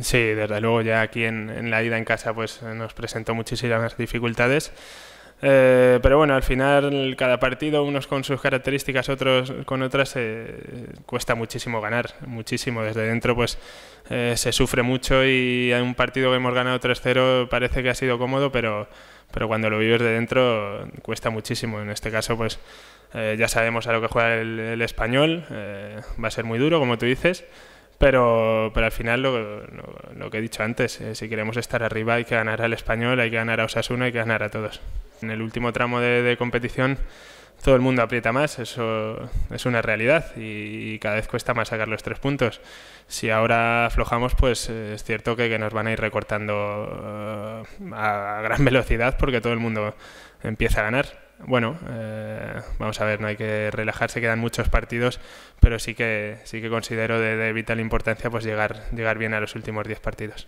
Sí, desde luego ya aquí en, la ida en casa pues eh, nos presentó muchísimas dificultades. Eh, pero bueno, al final cada partido, unos con sus características, otros con otras, eh, cuesta muchísimo ganar, muchísimo. Desde dentro pues se sufre mucho y en un partido que hemos ganado 3-0 parece que ha sido cómodo, pero, pero cuando lo vives de dentro cuesta muchísimo. En este caso pues ya sabemos a lo que juega el, el español, va a ser muy duro, como tú dices. Pero, pero al final, lo, que he dicho antes, eh, si queremos estar arriba hay que ganar al español, hay que ganar a Osasuna, hay que ganar a todos. En el último tramo de, competición todo el mundo aprieta más, eso es una realidad y, cada vez cuesta más sacar los tres puntos. Si ahora aflojamos, pues eh, es cierto que, nos van a ir recortando eh, a gran velocidad porque todo el mundo empieza a ganar bueno, eh, vamos a ver, no hay que relajarse, quedan muchos partidos, pero sí que, sí que considero de, vital importancia pues llegar, llegar bien a los últimos 10 partidos.